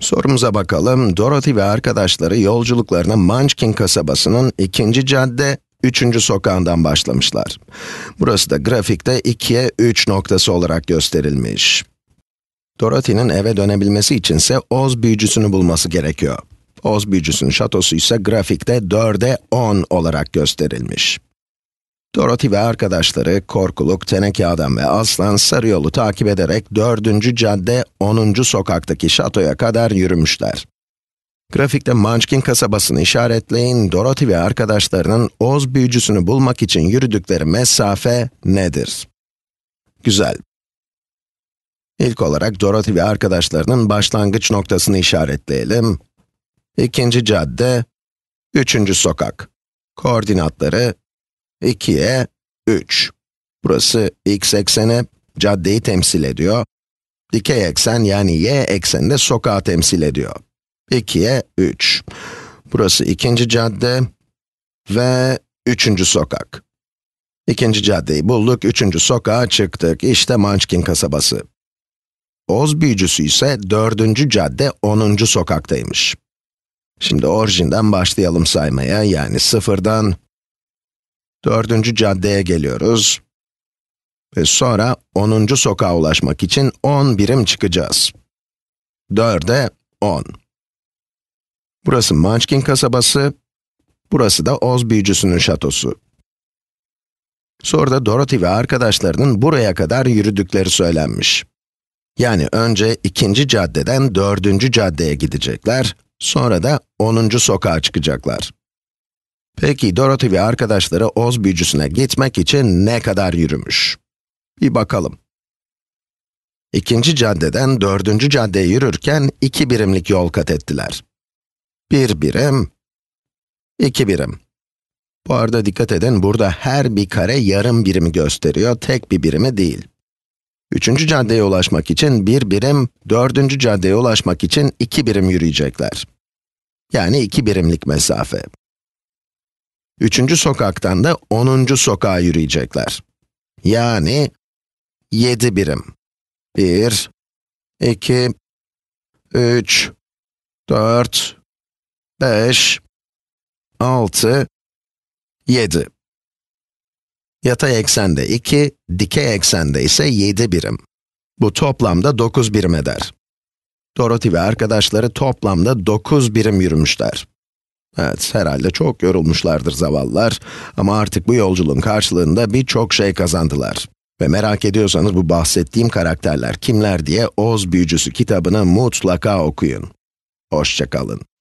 Sorumuza bakalım, Dorothy ve arkadaşları yolculuklarına Munchkin kasabasının ikinci cadde, üçüncü sokağından başlamışlar. Burası da grafikte 2'ye 3 noktası olarak gösterilmiş. Dorothy'nin eve dönebilmesi içinse Oz büyücüsünü bulması gerekiyor. Oz büyücüsünün şatosu ise grafikte 4'e 10 olarak gösterilmiş. Dorothy ve arkadaşları Korkuluk, Teneke Adam ve Aslan Sarı Yolu takip ederek 4. cadde 10. sokaktaki şatoya kadar yürümüşler. Grafikte Munchkin kasabasını işaretleyin, Dorothy ve arkadaşlarının Oz büyücüsünü bulmak için yürüdükleri mesafe nedir? Güzel. İlk olarak Dorothy ve arkadaşlarının başlangıç noktasını işaretleyelim. İkinci cadde, üçüncü sokak. Koordinatları 2'ye 3. Burası x ekseni, caddeyi temsil ediyor. Dikey eksen yani y ekseni de sokağı temsil ediyor. 2'ye 3. Burası ikinci cadde ve üçüncü sokak. İkinci caddeyi bulduk, üçüncü sokağa çıktık. İşte Munchkin kasabası. Oz büyücüsü ise dördüncü cadde, onuncu sokaktaymış. Şimdi orijinden başlayalım saymaya, yani sıfırdan Dördüncü caddeye geliyoruz. Ve sonra 10. sokağa ulaşmak için 10 birim çıkacağız. 4'e 10. Burası Munchkin kasabası, burası da Oz büyücüsünün şatosu. Soruda Dorothy ve arkadaşlarının buraya kadar yürüdükleri söylenmiş. Yani önce ikinci caddeden dördüncü caddeye gidecekler, sonra da 10. sokağa çıkacaklar. Peki Dorothy ve arkadaşları Oz büyücüsüne gitmek için ne kadar yürümüş? Bir bakalım. İkinci caddeden dördüncü caddeye yürürken iki birimlik yol kat ettiler. Bir birim, iki birim. Bu arada dikkat edin, burada her bir kare yarım birimi gösteriyor, tek bir birimi değil. Üçüncü caddeye ulaşmak için bir birim, dördüncü caddeye ulaşmak için iki birim yürüyecekler. Yani iki birimlik mesafe. Üçüncü sokaktan da onuncu sokağa yürüyecekler. Yani yedi birim. Bir, iki, üç, dört, beş, altı, yedi. Yatay eksende iki, dikey eksende ise yedi birim. Bu toplamda dokuz birim eder. Dorothy ve arkadaşları toplamda dokuz birim yürümüşler. Evet, herhalde çok yorulmuşlardır zavallılar ama artık bu yolculuğun karşılığında birçok şey kazandılar. Ve merak ediyorsanız bu bahsettiğim karakterler kimler diye Oz Büyücüsü kitabını mutlaka okuyun. Hoşçakalın.